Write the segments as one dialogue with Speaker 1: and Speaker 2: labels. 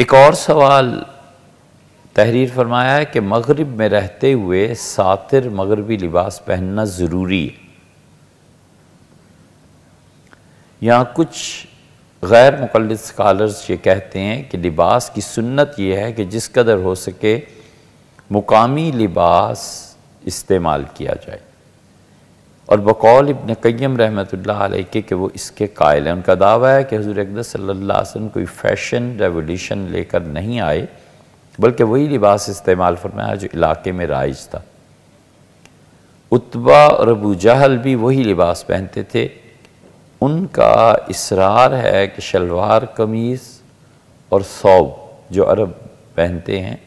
Speaker 1: एक और सवाल तहरीर फरमाया है कि मगरब में रहते हुए सातिर मगरबी लिबास पहनना ज़रूरी है यहाँ कुछ गैर मुकल स्कॉलर्स ये कहते हैं कि लिबास की सुन्नत ये है कि जिस कदर हो सके मुकामी लिबास इस्तेमाल किया जाए और बकौल इबन कैम रहमत के कि वो इसके कायल हैं उनका दावा है कि हजूर अकदर सल्ला वसम कोई फैशन रेवोल्यूशन लेकर नहीं आए बल्कि वही लिबास इस्तेमाल फरमाया जो इलाके में राइज था उतबा और अबू जहल भी वही लिबास पहनते थे उनका इसरार है कि शलवार कमीज़ और सौब जो अरब पहनते हैं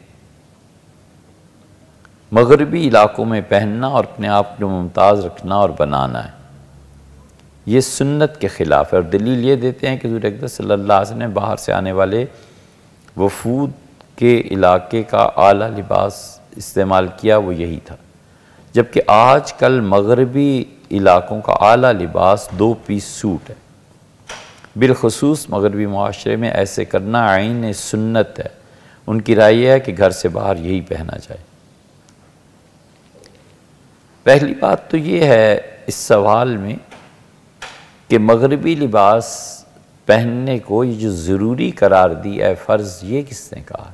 Speaker 1: मगरबी इलाकों में पहनना और अपने आप को मुमताज़ रखना और बनाना है ये सुन्नत के ख़िलाफ़ है और दलील ये देते हैं कि हजूर अकदर ने बाहर से आने वाले वफूद के इलाके का आला लिबास इस्तेमाल किया वो यही था जबकि आज कल मगरबी इलाकों का आला लिबास दो पीस सूट है बिलखसूस मगरबी माशरे में ऐसे करना आइन सुन्नत है उनकी राय है कि घर से बाहर यही पहना जाए पहली बात तो ये है इस सवाल में कि मगरबी लिबास पहनने को ये जो ज़रूरी करार दिया है फ़र्ज़ ये किसने कहा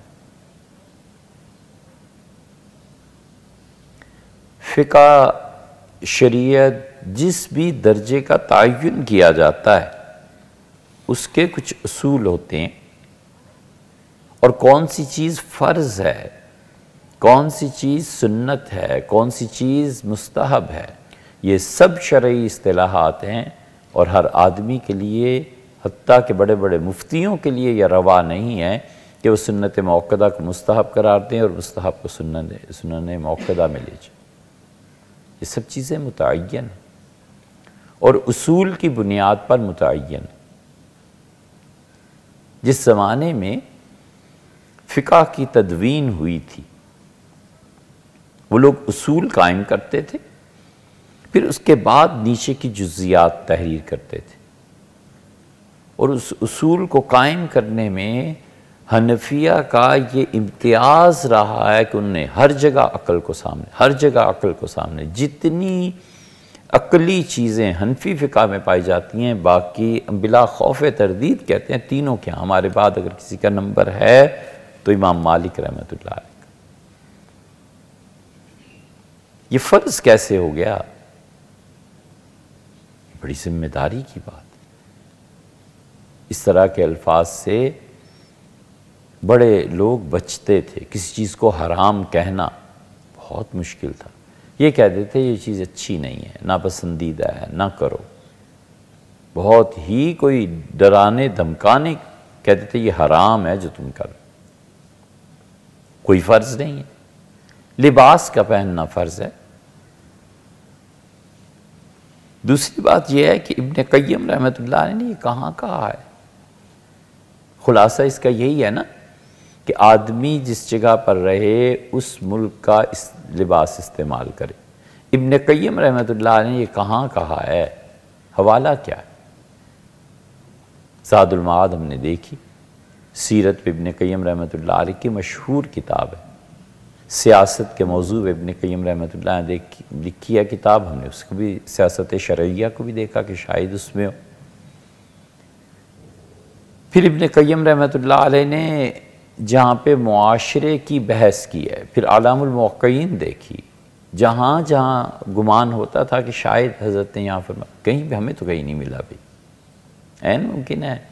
Speaker 1: फ़िका शरीयत जिस भी दर्जे का तयन किया जाता है उसके कुछ असूल होते हैं और कौन सी चीज़ फ़र्ज़ है कौन सी चीज़ सुन्नत है कौन सी चीज़ मुस्तहब है ये सब शर्य असलाहत हैं और हर आदमी के लिए हती के बड़े बड़े मुफ्तियों के लिए यह रवा नहीं है कि वह सुन्नत मौक़दा को मुस्तहब करार दें और मुस्तहब को सुन सुनन मौक़दा में ले ये सब चीज़ें मुतन और असूल की बुनियाद पर मुतन जिस ज़माने में फ़िका की तदवीन हुई थी वो लोग उसूल कायम करते थे फिर उसके बाद नीचे की जुजियात तहरीर करते थे और उस उसूल को कायम करने में हनफिया का ये इम्तियाज़ रहा है कि उनने हर जगह अकल को सामने हर जगह अकल को सामने जितनी अकली चीज़ें हनफी फ़िका में पाई जाती हैं बाकी बिला खौफ तरदीद कहते हैं तीनों क्या हमारे बाद अगर किसी का नंबर है तो इमाम मालिक रहमत ला ये फर्ज कैसे हो गया बड़ी जिम्मेदारी की बात इस तरह के अल्फाज से बड़े लोग बचते थे किसी चीज़ को हराम कहना बहुत मुश्किल था ये कह देते ये चीज़ अच्छी नहीं है ना पसंदीदा है ना करो बहुत ही कोई डराने धमकाने कहते थे ये हराम है जो तुम करो कोई फ़र्ज़ नहीं है लिबास का पहनना फ़र्ज़ है दूसरी बात यह है कि इबन कैम रहमत ने ये कहाँ कहा है खुलासा इसका यही है ना कि आदमी जिस जगह पर रहे उस मुल्क का इस लिबास इस्तेमाल करे इबन कैम रहमत ने ये कहाँ कहा है हवाला क्या है सादुलमाद हमने देखी सीरत इबन कैम रहमत की मशहूर किताब है सियासत के मौजू इबन कईम रहमत लिखी है किताब हमने उसको भी सियासत शरैया को भी देखा कि शायद उसमें हो फिर इबन कईम रहमत ने जहाँ पे माशरे की बहस की है फिर आलामकैन देखी जहाँ जहाँ गुमान होता था कि शायद हज़रत ने यहाँ फिर कहीं भी हमें तो कहीं नहीं मिला भाई एन मुमकिन है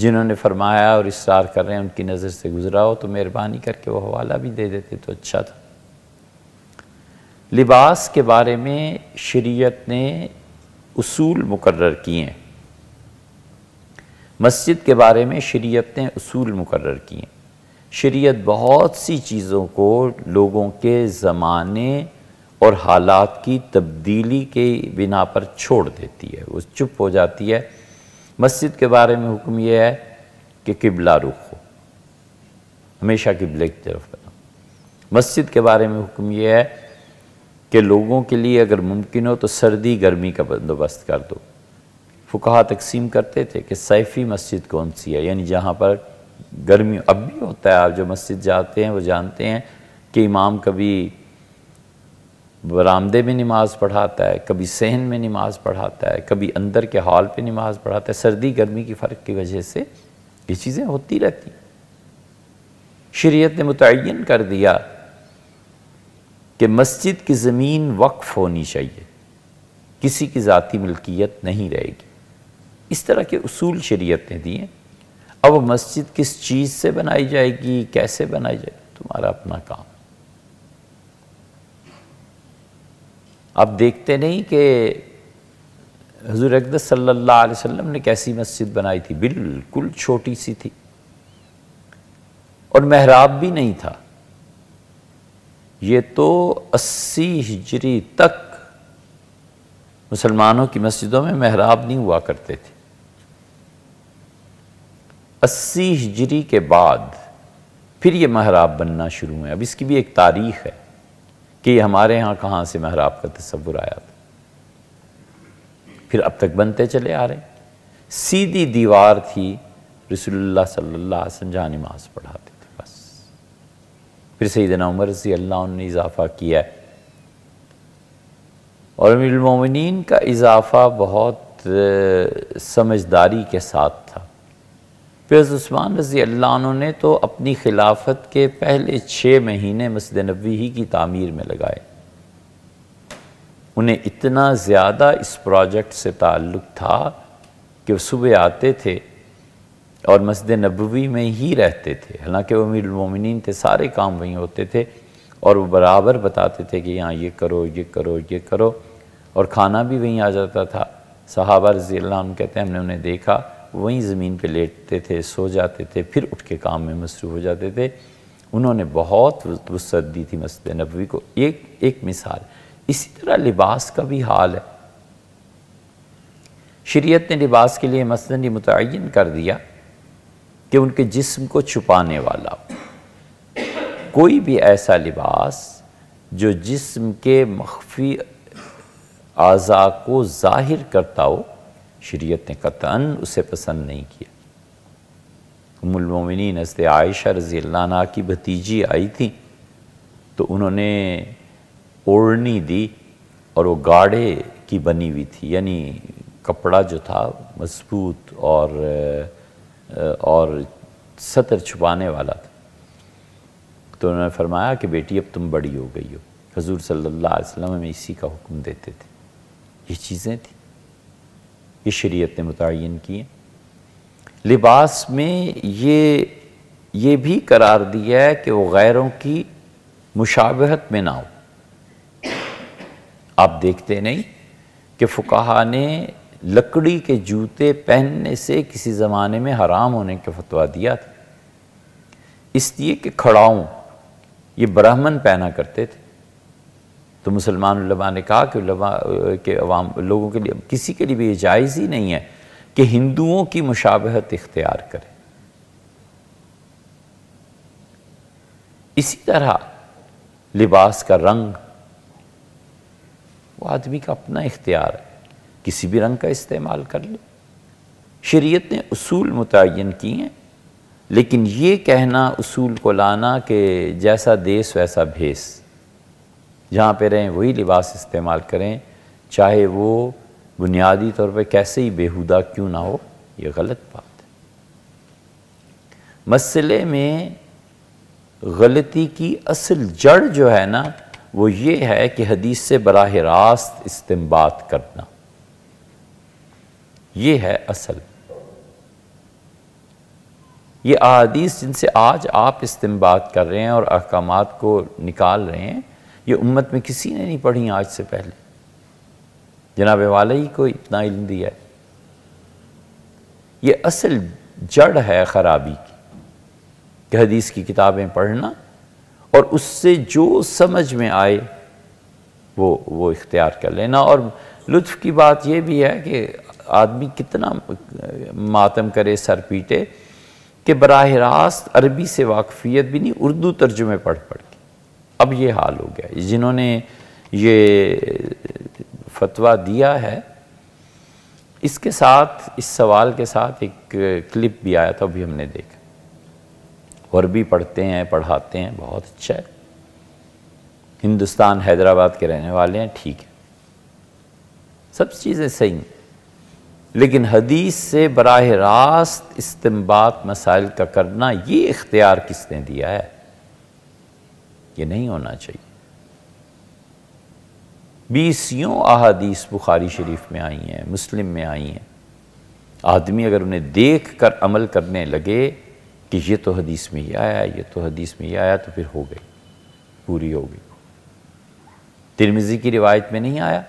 Speaker 1: जिन्होंने फरमाया और इसरार कर रहे हैं उनकी नज़र से गुजरा हो तो मेहरबानी करके वो हवाला भी दे देते तो अच्छा था लिबास के बारे में शरीयत ने उसूल मुकर किए हैं मस्जिद के बारे में शरीयत ने उसूल मुकर्र किए हैं शरीयत बहुत सी चीज़ों को लोगों के ज़माने और हालात की तब्दीली के बिना पर छोड़ देती है वो चुप हो जाती है मस्जिद के बारे में हुक्म यह है कि किबला रुख हो हमेशा किबले की तरफ करो मस्जिद के बारे में हुक्म यह है कि लोगों के लिए अगर मुमकिन हो तो सर्दी गर्मी का बंदोबस्त कर दो फुकाहा तकसीम करते थे कि सैफ़ी मस्जिद कौन सी है यानी जहाँ पर गर्मी अब भी होता है आप जो मस्जिद जाते हैं वो जानते हैं कि इमाम कभी बरामदे में नमाज़ पढ़ाता है कभी सहन में नमाज़ पढ़ाता है कभी अंदर के हॉल पे नमाज़ पढ़ाता है सर्दी गर्मी की फ़र्क की वजह से ये चीज़ें होती रहती शरीयत ने मुतन कर दिया कि मस्जिद की ज़मीन वक्फ होनी चाहिए किसी की ज़ाती मिल्कियत नहीं रहेगी इस तरह के असूल शरीयत ने दिए अब मस्जिद किस चीज़ से बनाई जाएगी कैसे बनाई जाएगी तुम्हारा अपना काम आप देखते नहीं कि हजूर अकद सल्लल्लाहु अलैहि वसल्लम ने कैसी मस्जिद बनाई थी बिल्कुल छोटी सी थी और महराब भी नहीं था ये तो अस्सी हिजरी तक मुसलमानों की मस्जिदों में महराब नहीं हुआ करते थे अस्सी हिजरी के बाद फिर ये महराब बनना शुरू हुए अब इसकी भी एक तारीख है कि हमारे यहाँ कहाँ से महराब का तस्वुर आया था फिर अब तक बनते चले आ रहे सीधी दीवार थी रसुल्ला सल्ला जहाँ नमाज पढ़ाते थे बस फिर सईदना उमर रसी अल्लाह ने इजाफ़ा किया और मिलमिन का इजाफ़ा बहुत समझदारी के साथ था फिर उस्मान रजी अल्लाह ने तो अपनी खिलाफत के पहले छः महीने मस्जिद नबी ही की तामीर में लगाए उन्हें इतना ज़्यादा इस प्रोजेक्ट से ताल्लुक़ था कि वो सुबह आते थे और मस्जिद नबी में ही रहते थे हालांकि वो अमीरमिन थे सारे काम वहीं होते थे और वो बराबर बताते थे कि यहाँ ये करो ये करो ये करो और खाना भी वहीं आ जाता था सहाबा अल्लाह कहते हैं हमने उन्हें देखा वहीं ज़मीन पे लेटते थे सो जाते थे फिर उठ के काम में मसरूफ़ हो जाते थे उन्होंने बहुत वसत दी थी मस्जिद नबी को एक एक मिसाल इसी तरह लिबास का भी हाल है शरीयत ने लिबास के लिए मसलन ये मुतन कर दिया कि उनके जिस्म को छुपाने वाला कोई भी ऐसा लिबास जो जिस्म के मख्फी अज़ा को ज़ाहिर करता हो शरीयत ने कतान उसे पसंद नहीं किया उमुलमिन हजरत आयशा रजी अल्लाह की भतीजी आई थी तो उन्होंने ओढ़नी दी और वो गाढ़े की बनी हुई थी यानी कपड़ा जो था मजबूत और और सतर छुपाने वाला था तो उन्होंने फरमाया कि बेटी अब तुम बड़ी हो गई हो हजूर सल्लल्लाहु अलैहि वसल्लम हमें इसी का हुक्म देते थे ये चीज़ें थी ये शरीयत ने मुतन किए लिबास में ये ये भी करार दिया है कि वो गैरों की मुशाबहत में ना हो आप देखते नहीं कि फ़ुकाहा ने लकड़ी के जूते पहनने से किसी ज़माने में हराम होने का फतवा दिया था इसलिए कि खड़ाऊँ ये ब्राह्मण पहना करते थे तो मुसलमान उलमा ने कहा कि के अवाम लोगों के लिए किसी के लिए भी ये जायज़ ही नहीं है कि हिंदुओं की मुशाबहत इख्तियार करें इसी तरह लिबास का रंग वो आदमी का अपना इख्तियार है किसी भी रंग का इस्तेमाल कर ले शरीयत ने उसूल मुतन किए हैं लेकिन ये कहना उसूल को लाना कि जैसा देश वैसा भेस जहाँ पे रहें वही लिबास इस्तेमाल करें चाहे वो बुनियादी तौर पे कैसे ही बेहुदा क्यों ना हो ये गलत बात है मसले में गलती की असल जड़ जो है ना वो ये है कि हदीस से बराह रास्त इस्तेमाल करना ये है असल ये अदीस जिनसे आज आप इस्तेमाल कर रहे हैं और अहकाम को निकाल रहे हैं ये उम्मत में किसी ने नहीं पढ़ी आज से पहले जनाब वाले ही को इतना इल्म दिया है ये असल जड़ है ख़राबी की कि हदीस की किताबें पढ़ना और उससे जो समझ में आए वो वो इख्तियार कर लेना और लुत्फ की बात यह भी है कि आदमी कितना मातम करे सर पीटे कि बरह रास्त अरबी से वाकफियत भी नहीं उर्दू तर्जुमे पढ़ पढ़ अब ये हाल हो गया जिन्होंने ये फतवा दिया है इसके साथ इस सवाल के साथ एक क्लिप भी आया था अभी हमने देखा और भी पढ़ते हैं पढ़ाते हैं बहुत अच्छा है हिंदुस्तान हैदराबाद के रहने वाले हैं ठीक है सब चीज़ें सही हैं लेकिन हदीस से बरह रास्त इस्तेमाल मसाइल का करना ये इख्तियार किसने दिया है ये नहीं होना चाहिए बीसियों अहादीस बुखारी शरीफ में आई हैं मुस्लिम में आई हैं आदमी अगर उन्हें देख कर अमल करने लगे कि ये तो हदीस में ही आया ये तो हदीस में ही आया तो फिर हो गई पूरी हो गई तिरमिज़ी की रिवायत में नहीं आया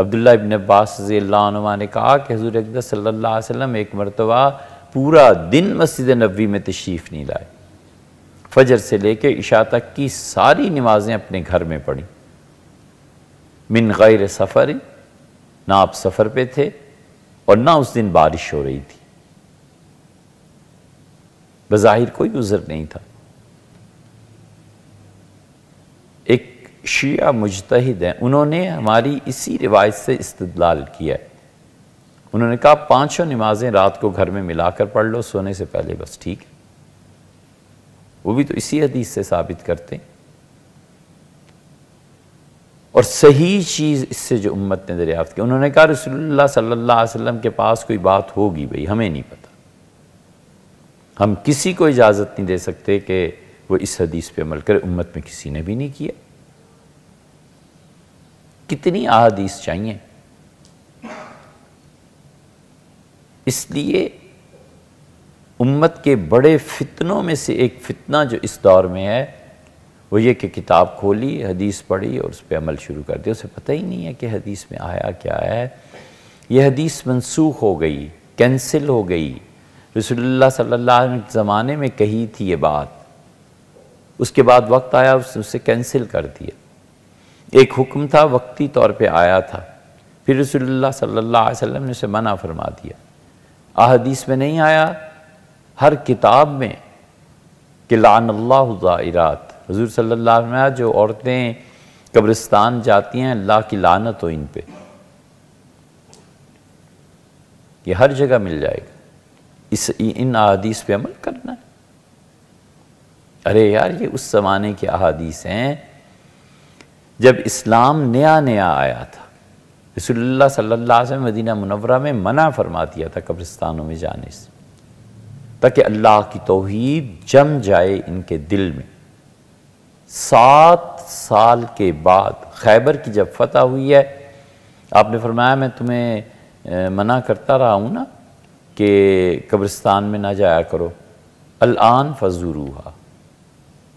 Speaker 1: अब्दुल्ला इबन अब्बास ने कहा कि हजूर अकदर सल्ला वसम एक मरतबा पूरा दिन मस्जिद नबी में तशरीफ़ नहीं लाए फजर से लेकर इशा तक की सारी नमाजें अपने घर में पढ़ी मिन गैर सफ़र ना आप सफ़र पे थे और ना उस दिन बारिश हो रही थी बज़ाहिर कोई उज़र नहीं था एक शिया मुजतहद है उन्होंने हमारी इसी रिवायत से इस्तलाल किया है उन्होंने कहा पांचों नमाजें रात को घर में मिलाकर पढ़ लो सोने से पहले बस ठीक है वो भी तो इसी हदीस से साबित करते हैं और सही चीज़ इससे जो उम्मत ने दरियाफ्त की उन्होंने कहा रसोल्ला सल्ला वसलम के पास कोई बात होगी भाई हमें नहीं पता हम किसी को इजाज़त नहीं दे सकते कि वो इस हदीस पे अमल करे उम्मत में किसी ने भी नहीं किया कितनी अदीस चाहिए इसलिए उम्मत के बड़े फितनों में से एक फितना जो इस दौर में है वो ये कि किताब खोली हदीस पढ़ी और उस पर अमल शुरू कर दिया उसे पता ही नहीं है कि हदीस में आया क्या है यह हदीस मनसूख हो गई कैंसिल हो गई रसोल्ला सल्ला ज़माने में कही थी ये बात उसके बाद वक्त आया उसने उसे कैंसिल कर दिया एक हुक्म था वक्ती तौर पे आया था फिर रसोल्ला सल्ला वसम ने उसे मना फरमा दिया आदीस में नहीं आया हर किताब में कि लानल्लाज़ायरात हजूर सल्ला जो औरतें कब्रिस्तान जाती हैं अल्लाह की लानत हो इन पर यह हर जगह मिल जाएगा इस इन अहादीस पे अमल करना है अरे यार ये उस ज़माने की अहादीस हैं जब इस्लाम नया नया आया था रसुल्ला सल्ला मदीना मुनवरा में मना फरमा दिया था कब्रिस्तानों में जाने से ताकि अल्लाह की तोहद जम जाए इनके दिल में सात साल के बाद खैबर की जब फतह हुई है आपने फरमाया मैं तुम्हें मना करता रहा हूँ ना कि कब्रिस्तान में ना जाया करो अलान फजूरूहा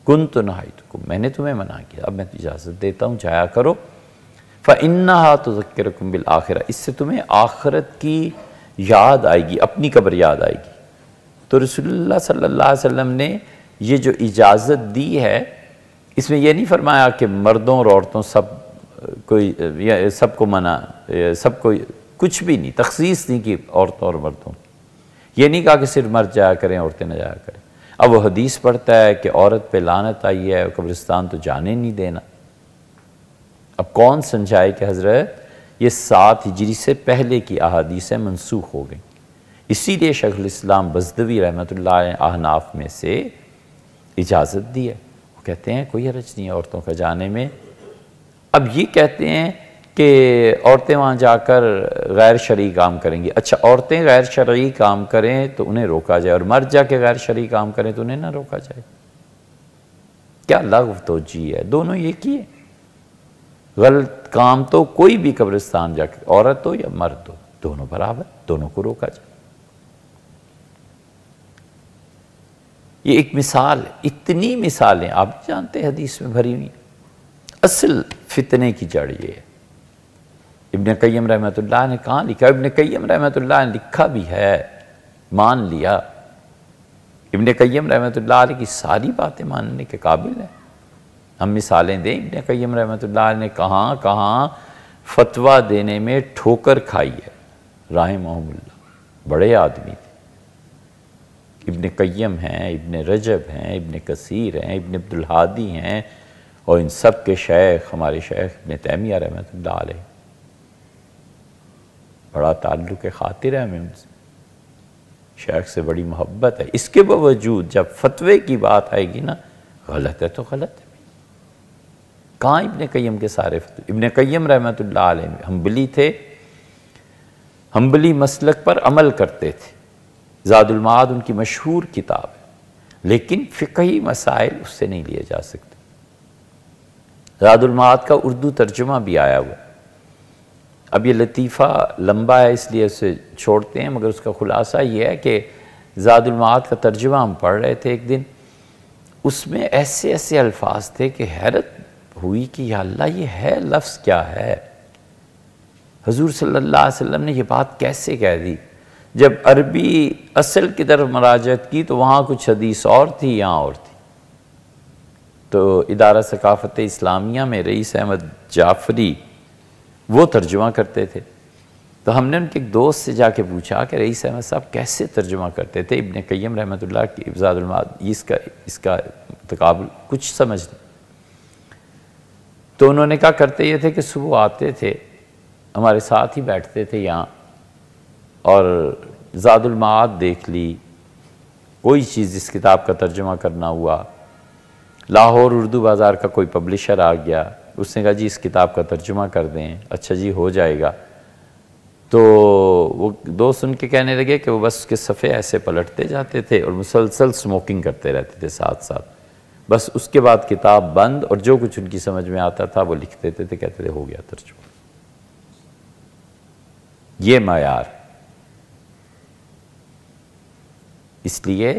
Speaker 1: कुन तो नहाई तो मैंने तुम्हें मना किया अब मैं इजाज़त देता हूँ जाया करो फ़न्ना तो ज़क्र बिल आखिर इससे तुम्हें आखरत की याद आएगी अपनी कब्र याद आएगी तो रसुल्ला सल्ला वसम ने यह जो इजाज़त दी है इसमें यह नहीं फरमाया कि मर्दों और औरतों सब कोई या सबको मना सब कोई कुछ भी नहीं तखसीस नहीं की औरतों और मर्दों ये नहीं कहा कि सिर्फ मर्द जाया करें औरतें ना जाया करें अब वो हदीस पढ़ता है कि औरत पे लानत आई है कब्रिस्तान तो जाने नहीं देना अब कौन समझाए कि हज़रत ये सात हिजरी से पहले की अहादीसें मनसूख हो गई इसीलिए शखलाम बजदवी रहमत आहनाफ में से इजाज़त दी है वो कहते हैं कोई हरज नहीं है औरतों का जाने में अब ये कहते हैं कि औरतें वहाँ जाकर गैर शरी काम करेंगी अच्छा औरतें गैर शरी काम करें तो उन्हें रोका जाए और मर्द जाके गैर शरी काम करें तो उन्हें ना रोका जाए क्या लग जी है दोनों ये किए गलत काम तो कोई भी कब्रिस्तान जाकर औरत हो या मर्द हो दोनों बराबर दोनों को रोका जाए ये एक मिसाल इतनी मिसालें आप जानते हैं हदीस में भरी हुई असल फितने की जड़ ये है इबन कैम रहमत ने कहाँ लिखा इबन कैम रहमत ने लिखा भी है मान लिया इबन कैम रहमत की सारी बातें मानने के काबिल है हम मिसालें दें इबन कैम रहमत ने कहाँ कहाँ फतवा देने में ठोकर खाई है राय महमुल्ला बड़े आदमी इब्ने कयम हैं इब्ने रजब हैं इब्ने कसीर हैं अब्दुल हादी हैं और इन सब के शेख हमारे शेख इब्ने तैमिया रहमत आल बड़ा ताल्लुक खातिर है हमें उनसे शेख से बड़ी मोहब्बत है इसके बावजूद जब फतवे की बात आएगी ना गलत है तो गलत है कहाँ इबन कयम के सारे फतवे इबन कैम रहमत आल हम्बली थे हम्बली मसलक पर अमल करते थे ज़ादुलमाद उनकी मशहूर किताब है लेकिन फ़िकही मसाइल उससे नहीं लिए जा सकते ज़ादुलमाद का उर्दू तर्जुमा भी आया हुआ अब ये लतीफ़ा लंबा है इसलिए उसे छोड़ते हैं मगर उसका ख़ुलासा ये है कि ज़ादुलमाद का तर्जुमा हम पढ़ रहे थे एक दिन उसमें ऐसे ऐसे अल्फाज थे कि हैरत हुई कि या अल्लाह ये है लफ्ज़ क्या है हजूर सल्लल्लाहु अलैहि वसल्लम ने यह बात कैसे कह दी जब अरबी असल की तरफ मराजत की तो वहाँ कुछ हदीस और थी यहाँ और थी तो इदारा सकाफ़त इस्लामिया में रईस अहमद जाफरी वो तर्जुमा करते थे तो हमने उनके एक दोस्त से जाके पूछा कि रईस अहमद साहब कैसे तर्जुमा करते थे इबन कैम रहमतुल्लाह की इब्जादुलमाद इसका इसका तकबल कुछ समझ नहीं तो उन्होंने कहा करते ये थे कि सुबह आते थे हमारे साथ ही बैठते थे यहाँ और ज़ादुलमाद देख ली कोई चीज़ इस किताब का तर्जमा करना हुआ लाहौर उर्दू बाज़ार का कोई पब्लिशर आ गया उसने कहा जी इस किताब का तर्जुमा कर दें अच्छा जी हो जाएगा तो वो दोस्त उनके कहने लगे कि वो बस उसके सफ़े ऐसे पलटते जाते थे और मुसलसल स्मोकिंग करते रहते थे साथ साथ बस उसके बाद किताब बंद और जो कुछ उनकी समझ में आता था वो लिख देते थे कहते थे हो गया तर्जुमा ये मैार इसलिए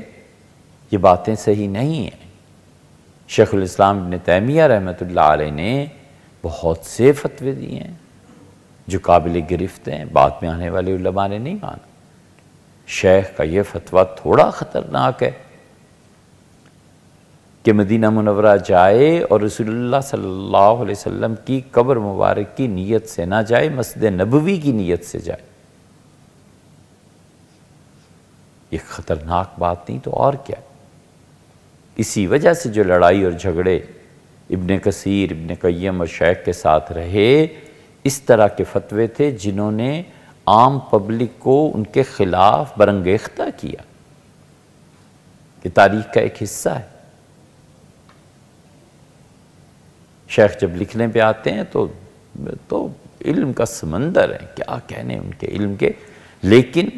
Speaker 1: ये बातें सही नहीं हैं इस्लाम इबन तैमिया रहमतुल्लाह अलैह ने बहुत से फतवे दिए हैं जो काबिल गिरफ्त हैं बाद में आने वाले उलमा ने नहीं माना शेख का यह फतवा थोड़ा ख़तरनाक है कि मदीना मुनवरा जाए और रसोल्ला सल्लल्लाहु अलैहि वसल्लम की कब्र मुबारक की नीयत से ना जाए मस्जिद नबवी की नीयत से जाए ये ख़तरनाक बात नहीं तो और क्या इसी वजह से जो लड़ाई और झगड़े इबन कसीर इबन कैम और शेख के साथ रहे इस तरह के फतवे थे जिन्होंने आम पब्लिक को उनके ख़िलाफ़ बरंगेख्ता किया कि तारीख का एक हिस्सा है शेख जब लिखने पे आते हैं तो तो इल्म का समंदर है क्या कहने उनके इल्म के लेकिन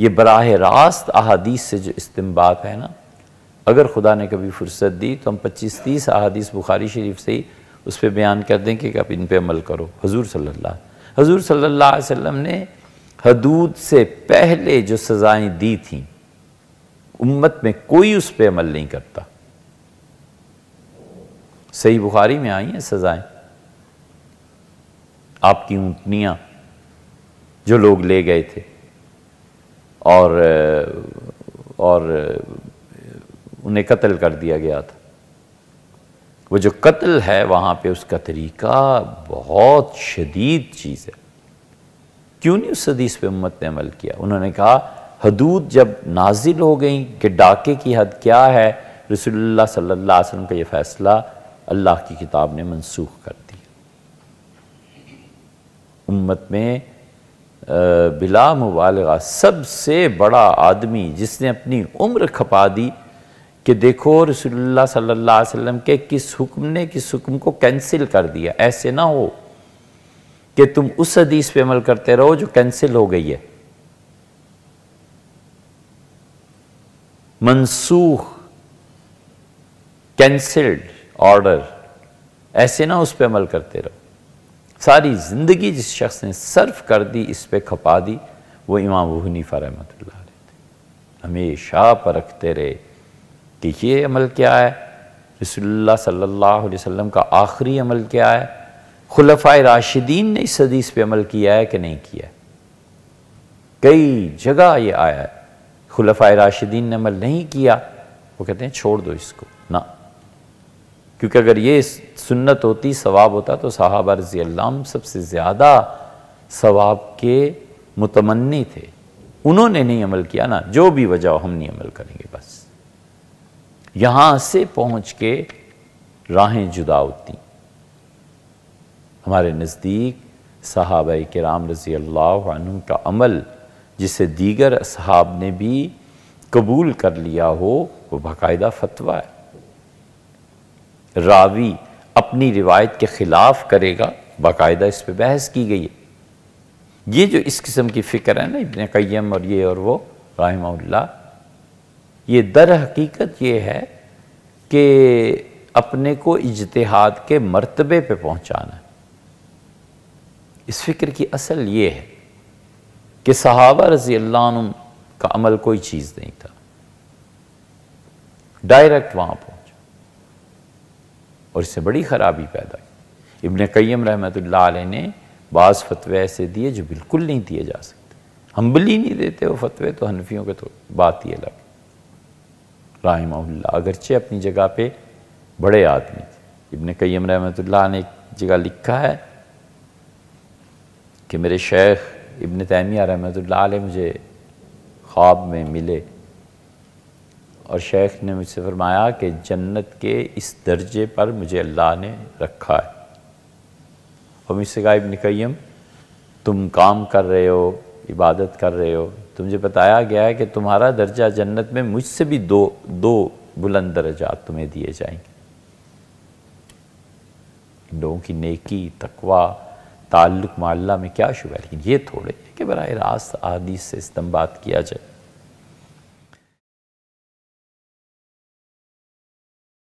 Speaker 1: ये बराह रास्त अहादीस से जो इस्तेमाल है ना अगर खुदा ने कभी फुर्सत दी तो हम पच्चीस तीस अहादीस बुखारी शरीफ से ही उस पर बयान कर दें कि आप इन पर अमल करो हजूर सल्ला हजूर सल्ला वम ने हदूद से पहले जो सज़ाएँ दी थी उम्मत में कोई उस पर अमल नहीं करता सही बुखारी में आई हैं सज़ाएँ आपकी ऊंटनियां जो लोग ले गए थे और और उन्हें कत्ल कर दिया गया था वो जो कत्ल है वहाँ पे उसका तरीका बहुत शदीद चीज़ है क्यों नहीं उस हदीस पे उम्मत ने अमल किया उन्होंने कहा हदूद जब नाजिल हो गई कि डाके की हद क्या है रसोल्ला सल्ला वसलम का ये फ़ैसला अल्लाह की किताब ने मनसूख कर दिया उम्मत में बिला मुबालगा सबसे बड़ा आदमी जिसने अपनी उम्र खपा दी कि देखो रसोल्ला सल्ला वसम के किस हुक्म ने किस हुक्म को कैंसिल कर दिया ऐसे ना हो कि तुम उस हदीस पे अमल करते रहो जो कैंसिल हो गई है मनसूख कैंसल्ड ऑर्डर ऐसे ना उस पर अमल करते रहो सारी ज़िंदगी जिस शख्स ने सर्फ कर दी इस पर खपा दी वो इमाम हनीफा रहमत थे हमेशा परखते रहे कि ये अमल क्या है रसोल्ला सल्ला वसम का आखिरी अमल क्या है खुलफ़ा राशिदीन ने इस हदीस पे अमल किया है कि नहीं किया है कई जगह ये आया है खुलफ़ा राशिदीन ने अमल नहीं किया वो कहते हैं छोड़ दो इसको ना क्योंकि अगर ये सुन्नत होती सवाब होता तो साहबा रजी अल्लाम सबसे ज़्यादा सवाब के मुतमनी थे उन्होंने नहीं अमल किया ना जो भी वजह हम नहीं अमल करेंगे बस यहाँ से पहुँच के राहें जुदा होती हमारे नज़दीक साहब के राम रज़ी अल्लाह का अमल जिसे दीगर साहब ने भी कबूल कर लिया हो वो बाकायदा फतवा है रावी अपनी रिवायत के ख़िलाफ़ करेगा बाकायदा इस पर बहस की गई है ये जो इस किस्म की फ़िक्र है ना इबन कैम और ये और वो राहमल्ला ये दर हकीकत ये है कि अपने को इजतहाद के मरतबे पे पहुँचाना इस फिक्र की असल ये है कि सहाबा रजी अल्लाह का अमल कोई चीज़ नहीं था डायरेक्ट वहाँ पर और इससे बड़ी ख़राबी पैदा की इबन कैम रहमत ने बास फतवे ऐसे दिए जो बिल्कुल नहीं दिए जा सकते हम बली नहीं देते वो फतवे तो हनफियों के तो बात ही अलग रहा अगरचे अपनी जगह पर बड़े आदमी थे इबन कैम रहमत ने एक जगह लिखा है कि मेरे शेख इबन तैमिया रहमत मुझे ख्वाब में मिले और शेख ने मुझसे फरमाया कि जन्नत के इस दर्जे पर मुझे अल्लाह ने रखा है और मुझसे कहा इबन तुम काम कर रहे हो इबादत कर रहे हो तुम्हें बताया गया है कि तुम्हारा दर्जा जन्नत में मुझसे भी दो दो बुलंद दर्जा तुम्हें दिए जाएंगे लोगों की नेकी तकवा ताल्लुक माल्ला में क्या शुभ है लेकिन ये थोड़े कि बर रास्त आदि से इस्तेमाल किया जाए